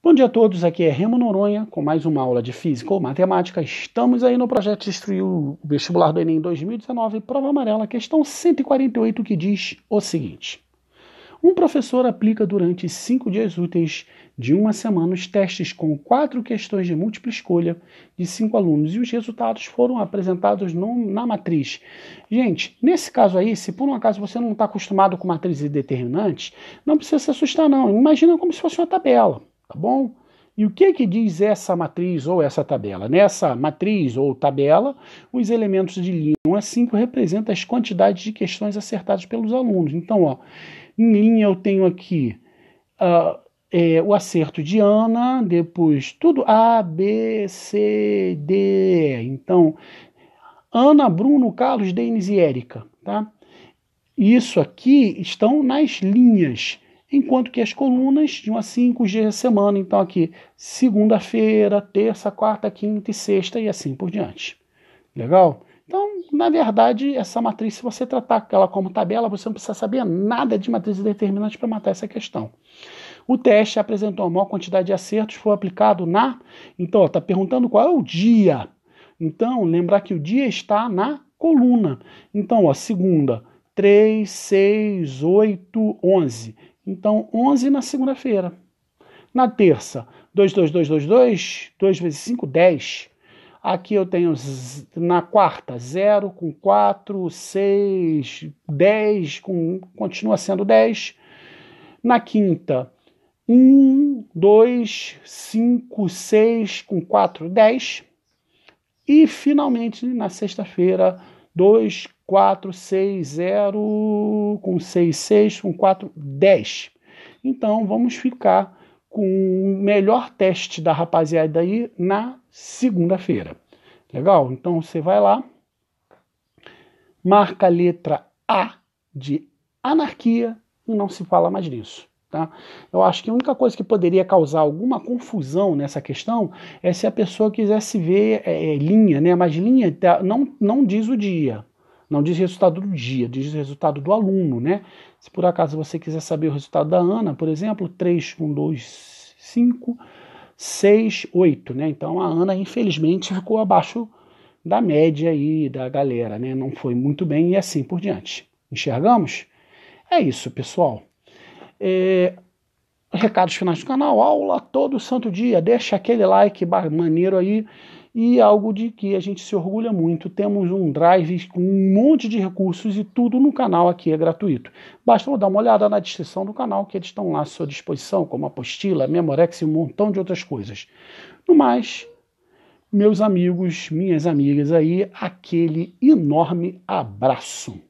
Bom dia a todos, aqui é Remo Noronha com mais uma aula de Física ou Matemática. Estamos aí no projeto Destruir o Vestibular do Enem 2019, prova amarela, questão 148, que diz o seguinte. Um professor aplica durante cinco dias úteis de uma semana os testes com quatro questões de múltipla escolha de cinco alunos e os resultados foram apresentados no, na matriz. Gente, nesse caso aí, se por um acaso você não está acostumado com matrizes determinantes, não precisa se assustar não. Imagina como se fosse uma tabela tá bom? E o que que diz essa matriz ou essa tabela? Nessa matriz ou tabela, os elementos de linha 1 a 5 representam as quantidades de questões acertadas pelos alunos. Então, ó, em linha eu tenho aqui uh, é, o acerto de Ana, depois tudo A, B, C, D. Então, Ana, Bruno, Carlos, Denis e Érica, tá? Isso aqui estão nas linhas enquanto que as colunas de 1 a 5 dias da semana, então aqui segunda-feira, terça, quarta, quinta e sexta e assim por diante. Legal? Então, na verdade, essa matriz, se você tratar ela como tabela, você não precisa saber nada de matrizes determinantes para matar essa questão. O teste apresentou a maior quantidade de acertos, foi aplicado na. Então, está perguntando qual é o dia. Então, lembrar que o dia está na coluna. Então, ó, segunda, 3, 6, 8, 11. Então, 11 na segunda-feira. Na terça, 2, 2, 2, 2, 2, 2 vezes 5, 10. Aqui eu tenho na quarta 0 com 4, 6, 10, com, continua sendo 10. Na quinta, 1, 2, 5, 6, com 4, 10. E finalmente na sexta-feira, 2, 4. 4, 6, 0, com 6, 6, com 4, 10. Então vamos ficar com o melhor teste da rapaziada aí na segunda-feira. Legal? Então você vai lá, marca a letra A de anarquia e não se fala mais nisso. Tá? Eu acho que a única coisa que poderia causar alguma confusão nessa questão é se a pessoa quisesse ver é, é linha, né? mas linha tá, não, não diz o dia, não diz resultado do dia, diz resultado do aluno, né? Se por acaso você quiser saber o resultado da Ana, por exemplo, 3, 1, 2, 5, 6, 8, né? Então a Ana, infelizmente, ficou abaixo da média aí da galera, né? Não foi muito bem e assim por diante. Enxergamos? É isso, pessoal. É... Recados finais do canal, aula todo santo dia. Deixa aquele like maneiro aí e algo de que a gente se orgulha muito. Temos um drive com um monte de recursos e tudo no canal aqui é gratuito. Basta dar uma olhada na descrição do canal que eles estão lá à sua disposição, como apostila, memorex e um montão de outras coisas. No mais, meus amigos, minhas amigas aí, aquele enorme abraço.